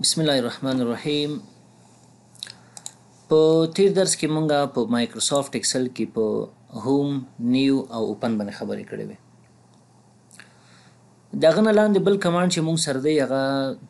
بسم الله الرحمن الرحیم په تیر درس کې مونږه په مایکروسافټ ایکسل کې په هوم نیو او اوپن باندې خبرې کړې وې دا غنه لاندې بل کمانډ چې مونږ سره دی هغه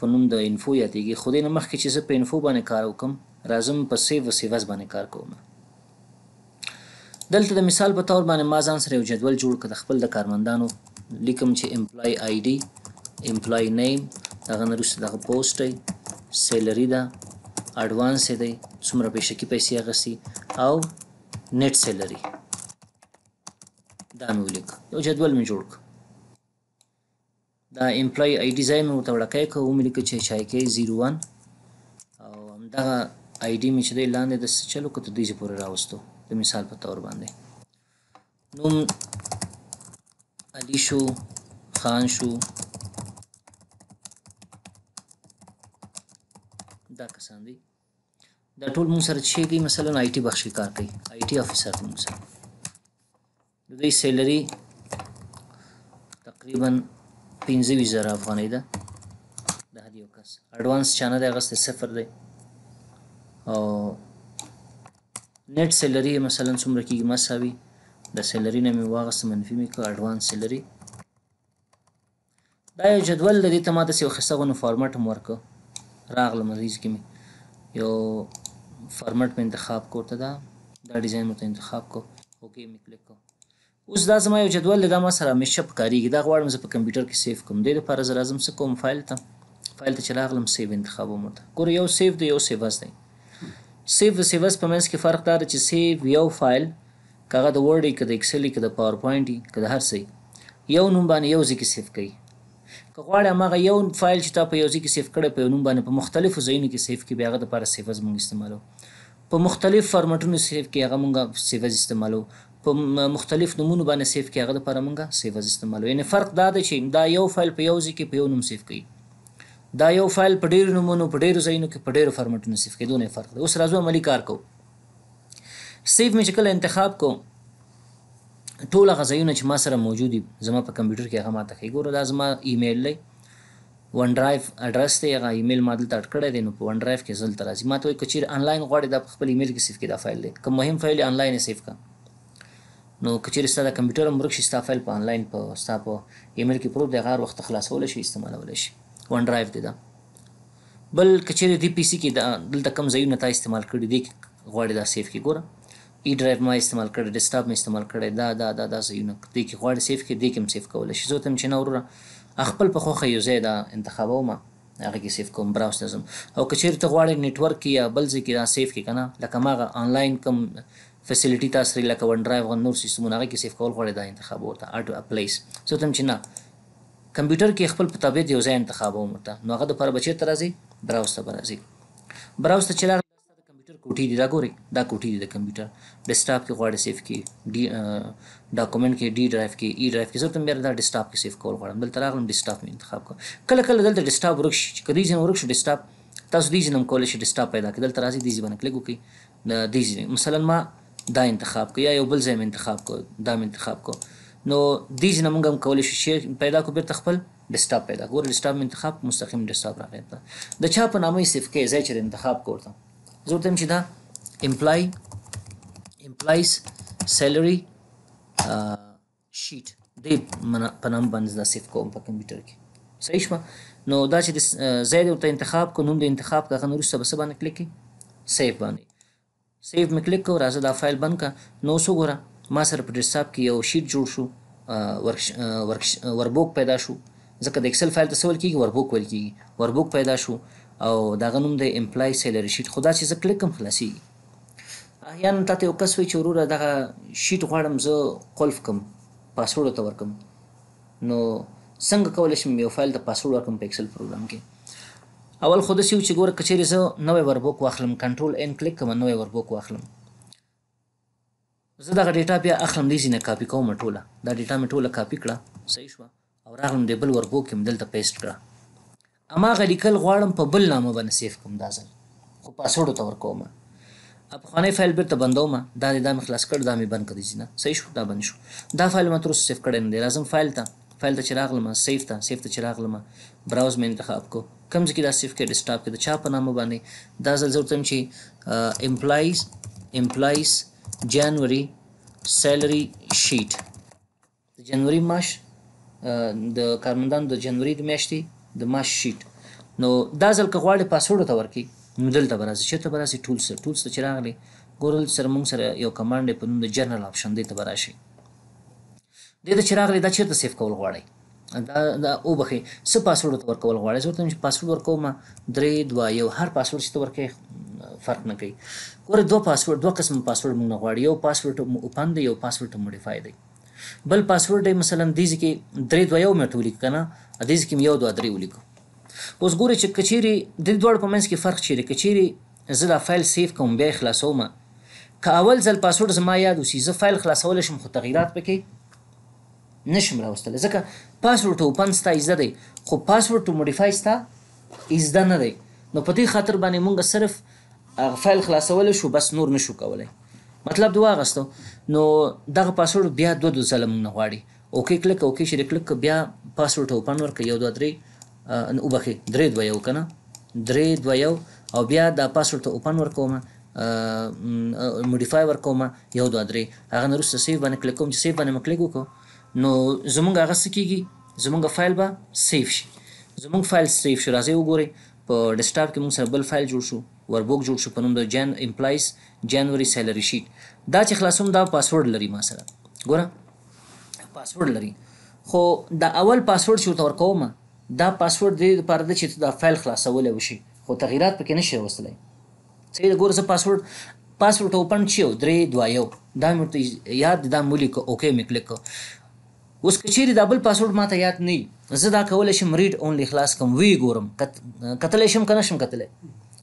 په نوم د انفو یاتېږي خو دې نه مخکې چې زه په انفو باندې کار وکم راځم په سیو سیوز باندې کار کوم دلته د مثال په تور باندې ما ځان سره یو جدول جوړ کړ د خپل د کارمندانو لیکم چې امپلای آی ډي امپلای نیم دغه نه وروسته دغه پوسټ دی سیلري ده اډوانس یې دی څومره پیشکي پیسې اخیستي او نیټ سیلري دا مې ولیک یو جدول مې جوړ کړ دا امپلای آی ډي ځای مې ورته وړکی کړ ومې لیکه چې چای کې زیرو ون او همدغه آی ډي مې چې دی لاندې د څه چلو که تر دې پورې راوستو د مثال په طور باندې نوم علي شو خان شو دا کسان دي دا ټول مون سره چې کوي مثلا آی ټي بخشي کار کوي آی ټي افیسر مون سره د دې سیلری تقریبا 25000 افغانۍ ده د هر یو کس اډوانس چانه د غسته صفر دی او نت سیلری مثلا څومره کیږي مساوي د سیلری نه مې واغسته منفي مې کړ اډوانس سیلری دا یو جدول د دې تماته یو خسته غو فارمټ هم ورکړ راغله مریض کې مې یو فارمټ مې انتخاب کو ته دا دا ډیزاین مې انتخاب کو اوکې مې کلیک کو اوس دا زما یو جدول دا ما سره همیشه په کاریږي دا غواړم زه په کمپیوټر کې سیو کوم دې لپاره زه راځم څه کوم فایل ته فایل ته چې راغلم سیو انتخابوم ورته ګوره یو سیو دی یو سیوز دی سیو د سیوز په منځ کې فرق دا دی چې سیو یو فایل کغه د ورډ کې د ایکسل کې د پاورپوینټ کې د هر څه یو نوم باندې یو ځکه سیو کوي که غواړې هغه یو فایل چې تا په یو ځای کې سیف کړی په یو نوم باندې په مختلفو ځایونو کې سیف کې بیا هغه دپاره سیفز مونږ استعمالو په مختلف فارمټونو سیف کې هغه مونږ سیفز استعمالو په مختلف نمونه باندې سیف کې هغه دپاره مونږ سیفز استعمالو یعنی فرق دا دی چې دا یو فایل په یو ځای کې په یو نوم سیف کوي دا یو فایل په ډیرو نمونو په ډیرو ځایونو کې په ډیرو فارمټونو سیف کېدو نه فرق دی اوس راځو عملی کار کوو سیف مې چې کله انتخاب کوم ټول غزایونه چې ما سره موجود دي زما په کمپیوټر کې هغه ما ته ښیي ګوره دا زما ایمیل دی ون ډرایو اډرس دی هغه ایمیل ما دلته اډ کړی دی نو په ون ډرایو کې زلته راځي ما ته وایي که چیرې آنلاین غواړې دا په خپل ایمیل کې سیف کړي دا فایل دی که مهم فایل یې آنلاین یې سیف کړه نو که چیرې ستا د کمپیوټر هم ورک شي ستا فایل په آنلاین په ستا په ایمیل کې پروت دی هغه هر وخت خلاصولی شي استعمالولی شي ون ډرایو دی دا بل کچېره دی پی سي کې دا دلته کم ځایونه تا استعمال کړی دی غواړي دا سیف کې ګوره ای e ډرایو ما استعمال کړی ډیسکټاپ مې استعمال کړی دا دا دا دا ځایونه دې کې غواړي سیف کې دې کې هم سیف کولی شي زه ورته چې نه وروره خپل په خوښه یو ځای دا انتخابوم هغه کې سیف کوم براوز ته ځم او که چېرته غواړې نیټورک کې یا بل ځای کې دا سیف کې که نه لکه هماغه آنلاین کوم فیسیلیټي تاسو لري لکه ون ډرایو غو نور سیستمونه هغه کې سیف کول غواړي دا انتخاب ورته اټو اپلیس زه ته چې نه کمپیوټر کې خپل په تابع دی یو ځای انتخابوم ورته نو هغه د پر بچی تر راځي براوز ته راځي براوز ته چلار کوټې دی دا ګوري دا کوټې دی د کمپیوټر ډیسکټاپ کې غواړي سیف کې ډي ډاکومنټ کې ډي ډرایو کې ای ډرایو کې زه ته مې دا ډیسکټاپ کې سیف کول غواړم بل تراغلم ډیسکټاپ مې انتخاب کو کله کله دلته ډیسکټاپ ورک شي چې کدي ځین ورک شي ډیسکټاپ تاسو دې ځینم کولای شي ډیسکټاپ پیدا کړل تر ازي دې ځین کلیک وکړي د دې ځین مثلا ما دا انتخاب کو یا یو بل ځای انتخاب کو دا انتخاب کو نو دې ځین موږ هم کولای شو شیر پیدا کو بیرته خپل ډیسکټاپ پیدا کړو ډیسکټاپ انتخاب مستقیم ډیسکټاپ راغی دا د چا په نامه سیف کې ځای چې انتخاب کوړم زه ورته چې دا امپلای امپلایز سیلری شیټ دې په نام باندې دا سیف کوم په کمپیوټر کې صحیح شوه نو دا چې زید ورته انتخاب کو نوم د انتخاب کا غن وروسته بس باندې کلیک کی سیف باندې سیف مې کلیک کو راځه دا فایل بند کا نو سو ګوره ما سره په ډیسټاپ کې یو شیټ جوړ شو ورک ورک وربوک پیدا شو ځکه د ایکسل فایل ته سوال کیږي وربوک ویل کیږي وربوک پیدا شو او دغه نوم د امپلای سیلری شیټ خدا چې زه کلیک کوم خلاصي احیانا تاسو یو کس وی چې وروره دغه شیټ غواړم زه قلف کوم پاسورډ ته ورکم نو څنګه کولای شم یو فایل د پاسورډ ورکم په ایکسل پروګرام کې اول خود سی چې ګور کچېری زه نوې وربوک واخلم کنټرول ان کلیک کوم نوې وربوک واخلم زه دغه ډیټا بیا اخلم لیزی نه کاپی کوم ټوله دا ډیټا مې ټوله کاپی کړه صحیح شو او راغلم دی بل وربوک کې مدلته پیسټ کړه هماغه لیکل غواړم په بل نامه باندې سیف کوم دا ځل خو پاسورډ ته ورکوم افغاني فایل بیرته بندوم دا دې دا مې خلاص کړ دا مې بند کړی ځنه صحیح شو دا بند شو دا فایل ما تر اوسه سیف کړی نه دی لازم فایل ته فایل ته چراغ لمه سیف ته سیف ته چراغ لمه براوز مې انتخاب کو کم ځکه دا سیف کې ډیسکټاپ کې د چا په نامه باندې دا ځل ضرورت هم چې امپلایز امپلایز جنوري سیلری شیټ د جنوري ماش د کارمندانو د جنوري د میاشتې د ماش شیټ نو دا ځل که غواړې پاسورډ ته ورکی نو دلته به راځي چېرته به راسي ټولس ته ټولس ته چې راغلی ګورل سره موږ سره یو کمانډ دی په نوم د جنرال آپشن دی ته به راشي دې ته چې راغلی دا چېرته سیف کول غواړئ دا دا او بخې څه پاسورډ ورته ورکول غواړې زه ته پاسورډ ورکوم درې دوه یو هر پاسورډ چې ته ورکې فرق نه کوي ګوره دوه پاسورډ دوه قسم پاسورډ موږ نه غواړي یو پاسورډ اوپن دی یو پاسورډ موډیفای دی بل پاسورډ یې مثلا د دې کې درې دوه یو مټو لیک کنه د دې کې یو دوه درې ولیکو اوس ګوره چې کچيري د دې دوه په منځ کې فرق چیرې کچيري زه دا فایل سیف کوم بیا خلاصوم که اول ځل پاسورډ زما یاد وسی زه فایل خلاصول شم خو تغیرات پکې نشم راوستل ځکه پاسورډ اوپن ستا ایزده دی خو پاسورډ تو موډیفای ستا ایزده نه دی نو په دې خاطر باندې مونږ صرف فایل خلاصول شو بس نور نشو کولای مطلب دوه غستو نو دغه پاسورډ بیا دوه دوه ځله موږ نه غواړي اوکې کلک اوکې شری کلک بیا پاسورډ اوپن ورک یو دوه درې نو وبخي درې دوه یو کنه درې دوه یو او بیا دا پاسورډ اوپن ورکوم موډیفای ورکوم یو دوه درې هغه نو رسو سیو باندې کلک کوم چې سیو باندې کلک وکړو نو زمونږ هغه سکیږي زمونږ فایل به سیو شي زمونږ فایل سیو شي راځي وګورئ په ډیسکټاپ کې موږ سره بل فایل جوړ شو وربوک جوړ شو په نوم د جن امپلایز جنوري سیلری شیټ دا چې خلاصوم دا پاسورډ لري ما سره ګوره پاسورډ لري خو دا اول پاسورډ چې ورته ورکوم دا پاسورډ دې لپاره دی چې دا فایل خلاصول وشي خو تغیرات پکې نشي راوستلی څه د ګوره زه پاسورډ پاسورډ اوپن شو درې دوا یو دا مې یاد دا مولیک اوکې مې کلیک اوس کچېری دبل پاسورډ ماته یاد نه زه دا کول شم ریډ اونلی خلاص کوم وی ګورم قتل شم کنه شم قتل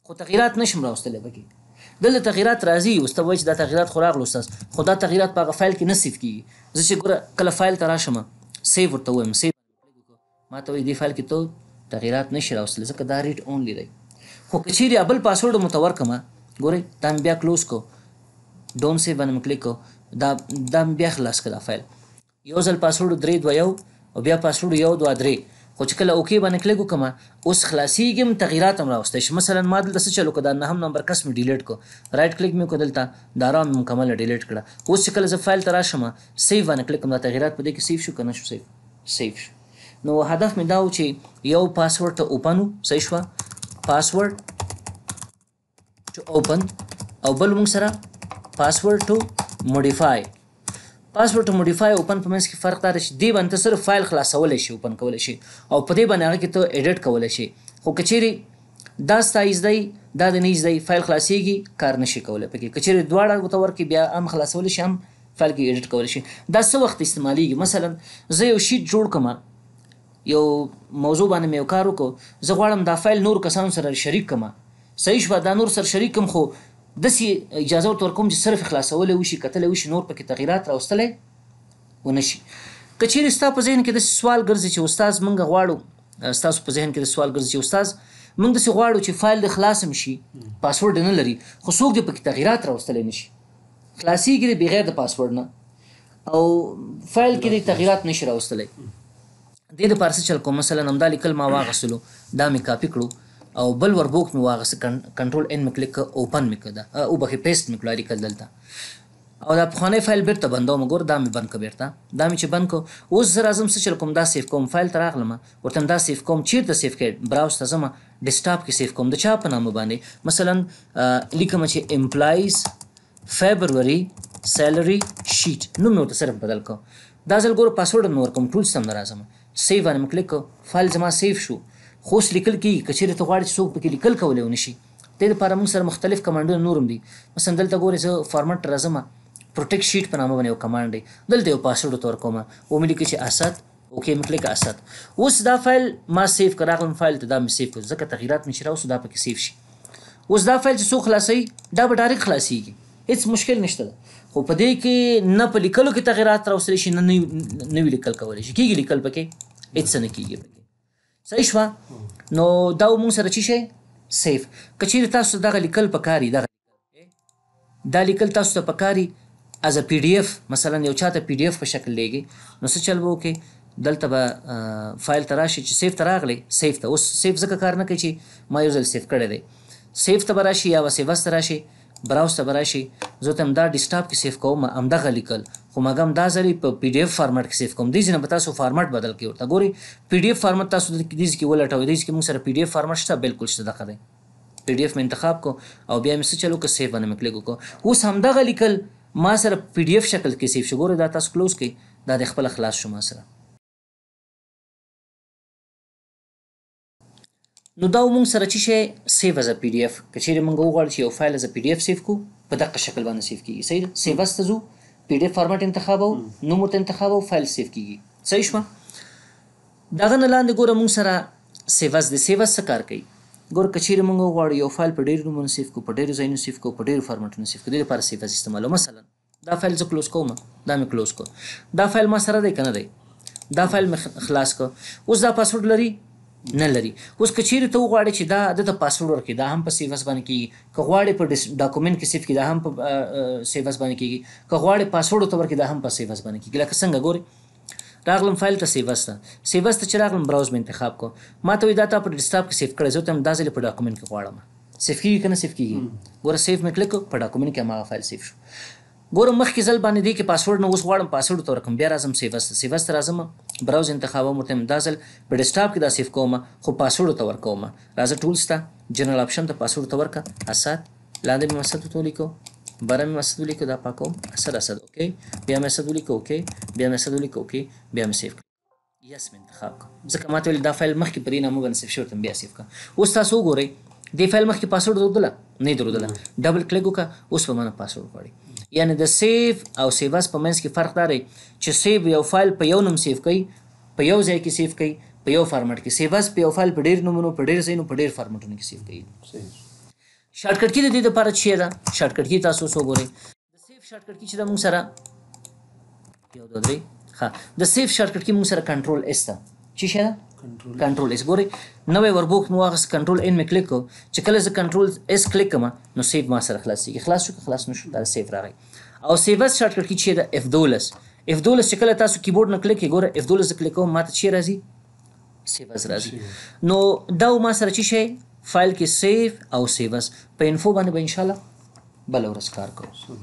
خو تغیرات نشم راوستلې پکې دلته تغیرات راځي اوس ته وایي چې دا تغیرات خو راغلو استاذ خو دا تغیرات په هغه فایل کې نه سیف کیږي زه چې ګوره کله فایل ته راشم سیو ورته وایم سیو ما ته وایي دې فایل کې ته تغیرات نشي راوستلی ځکه دا ریډ اونلی دی خو که چیرې بل پاسورډ مو ته ورکړم ګورئ دا مې بیا کلوز کو ډون سیو باندې مې کلیک کو دا دا مې بیا خلاص کړه فایل یو ځل پاسورډ درې دوه یو او بیا پاسورډ یو دوه درې خو چې کله اوکی باندې کلیک وکم اوس خلاصيږم تغیرات هم راوستې شم مثلا ما دلته څه چلو کدا نه هم نمبر کس می ډیلیټ کو رائټ کلیک می کو دلته دا را مکمل ډیلیټ کړه اوس چې کله ز فایل ترا شم سیو باندې کلیک کوم دا تغیرات په دې کې سیو شو کنه شو سیو سیو شو نو هدف می دا و چې یو پاسورډ ته اوپنو صحیح شو پاسورډ ټو اوپن او بل موږ سره پاسورډ ټو موډیفای پاسورډ موډیفای اوپن په منځ کې فرق دا چې دی باندې صرف فایل خلاصولی شي اوپن کولی شي او په دې باندې هغه کې ته اډیټ کولی شي خو کچېری دا سایز دی دا د نه دی فایل خلاصېږي کار نشي کولی پکې کچېری دواړه ورته ورکړي بیا هم خلاصولی شي هم فایل کې اډیټ کولی شي دا څه وخت استعمالیږي مثلا زه یو شیټ جوړ کړم یو موضوع باندې مې یو کار وکړو زه غواړم دا فایل نور کسانو سره شریک کړم صحیح شوه دا نور سره شریک کړم خو دسی اجازه ورته ورکوم چې صرف خلاصول وشي کتل وشي نور پکې تغیرات راوستلې ونشي کچیر ستا په ذهن کې د سوال ګرځي چې استاد مونږ غواړو تاسو په ذهن کې د سوال ګرځي چې استاد مونږ د غواړو چې فایل د خلاص شي پاسورډ نه لري خو څوک دې پکې تغیرات راوستلې نشي خلاصيږي بغیر د پاسورډ نه او فایل کې د تغیرات نشي راوستلې د دې لپاره چې کوم مثلا همدا لیکل ما واغسلو دا مې کاپی کړو او بل وربوک مې واغس کنټرول ان مې کلیک اوپن مې کړه او بخې پیسټ مې کړه اړیکل دلته او دا پخوانی فایل بیرته بندو مې ګور دا مې بند کړ بیرته دا مې چې بند کو اوس زه راځم څه چل کوم دا سیف کوم فایل ته راغلم ورته دا سیف کوم چیرته سیف کړ براوز ته ځم ډیسکټاپ کې سیف کوم د چا په نامه باندې مثلا لیکم چې امپلایز فبروري سیلری شیټ نوم مې ورته صرف بدل کو دا ځل ګور پاسورډ مې ورکوم ټول سم راځم سیو باندې مې کلیک فایل زما سیف شو خو لیکل کی کچېره ته غواړي څوک پکې لیکل کولای ونشي د لپاره موږ سره مختلف کمانډونه نورم دي مثلا دلته ګورې زه فارمټ راځم پروټیکټ شیټ په نامه باندې یو کمانډ دی دلته یو پاسورډ تور کوم و مې لیکي چې اسد اوکې مې کلیک اسد اوس دا فایل ما سیو کراغلم فایل ته دا مې سیو کړ ځکه تغیرات مې شراو سودا پکې سیو شي اوس دا فایل چې څو خلاصې دا به ډایرک خلاصيږي هیڅ مشکل نشته خو په دې کې نه په لیکلو کې تغیرات راوستل شي نه نوی لیکل کولای شي کیږي لیکل پکې هیڅ نه کیږي صحیح شو نو دا مو سره چی شي سیف کچیر تاسو دغه لیکل پکاري دغه دا لیکل تاسو ته پکاري از ا پی ډی اف مثلا یو چاته پی ډی اف په شکل لګي نو څه چل وو کې دلته به فایل تراشي چې سیف تراغلی سیف ته اوس سیف ځکه کار نه کوي چې ما یو ځل سیف کړی دی سیف ته براشي یا وسیوس تراشي براوس ته براشي زه تم دا ډیسټاپ کې سیف کوم ام دغه لیکل خو مګم دا ځلې په پی ډی اف فارمټ کې سیف کوم دي ځنه به تاسو فارمټ بدل کې ورته ګوري پی ډی اف فارمټ تاسو د دې کې ولټوي دې کې موږ سره پی ډی اف فارمټ شته بالکل شته دغه دی پی ډی اف مې انتخاب کو او بیا مې څه چلو که سیف باندې مې کلیک وکړو اوس همدغه لیکل ما سره پی ډی اف شکل کې سیف شو ګوره دا تاسو کلوز کړئ دا د خپل خلاص شو ما سره نو دا مونږ سره چې شی سیو از پی ډی اف کچېره مونږ وغواړو چې یو فایل از پی ډی اف سیو کو په دغه شکل باندې سیو کیږي صحیح سیو واستزو پی ډی اف فارمټ انتخابو نوم ورته انتخابو فایل سیو کیږي صحیح شو داغه نه لاندې ګوره موږ سره سیوز د سیوز څخه کار کوي ګور کچیر موږ غواړو یو فایل په ډیر نومونو سیو کو په ډیر ځایونو سیو کو په ډیر فارمټونو سیو کو د لپاره سیوز استعمالو مثلا دا فایل زه کلوز کوم دا مې کلوز کو دا فایل ما سره دی کنه دی دا فایل مې خلاص کو اوس دا پاسورډ لري نه لري اوس کچیر ته وغواړي چې دا د پاسورډ ورکړي دا هم په سیوس باندې کیږي کغواړي په ډاکومېنټ کې سیف کې دا هم په سیوس باندې کیږي کغواړي پاسورډ ته ورکړي دا هم په سیوس باندې کیږي لکه څنګه ګوري راغلم فایل ته سیوس ته سیوس ته چې راغلم براوز مې انتخاب کو ما ته وی دا ته په ډیسکټاپ کې سیف کړی زه ته دا ځل په ډاکومېنټ کې غواړم سیف کیږي کنه سیف کیږي ګوره سیف مې کلیک په ډاکومېنټ کې ما فایل سیف شو ګورم مخکې ځل باندې دی کې پاسورډ نو اوس غواړم پاسورډ ته ورکم بیا راځم سیوس ته سیوس ته راځم براوز انتخابوم ورته دا ځل په ډیسکټاپ کې دا سیف کوم خو پاسورډ ته ورکوم راځه ټولز ته جنرال آپشن ته پاسورډ ته ورکا اسات لاندې مې مسد ته لیکو بره مې مسد لیکو دا پاکوم اسد اسد اوکې بیا مې مسد لیکو اوکې بیا مې مسد لیکو اوکې بیا مې سیف یس مې انتخاب کړ ځکه ماته ویل دا فایل مخکې پرې نه موږ انسیف شو تم بیا سیف کړ اوس تاسو وګورئ دې فایل مخکې پاسورډ درلودله نه درلودله ډبل کلیک وکړه اوس به مانه پاسورډ غواړي یعنی د سیف او سیوس په منځ کې فرق دی چې سیو یو فایل په یو نوم سیو کوي په یو ځای کې سیو کوي په یو فارمټ کې سیوس په یو فایل په ډیر نومونو په ډیر ځایونو په ډیر فارمټونو کې سیو کوي شارټ کټ کې د دې لپاره چی ده شارټ کټ کې تاسو سو ګورئ د سیف شارټ کټ کې چې موږ سره یو دوه درې ها د سیف شارټ کټ کې موږ سره کنټرول اس ته چی شه کنټرول اس ګوري نوې وربوک مو واغس کنټرول ان مې کلیک چې کله زه کنټرول اس کلیک کوم نو سیو ما سره خلاصيږي خلاص شو خلاص نشو دا سیو راغی او سیو شارټ کټ کې چې دا اف دولس اف دولس چې کله تاسو کیبورډ نه کلیک ګوره اف دولس کلیک کوم ماته چی راځي سیو راځي نو دا ما سره چی شي فایل کې سیو او سیوس په انفو باندې به با ان شاء الله بل ورځ کار کوو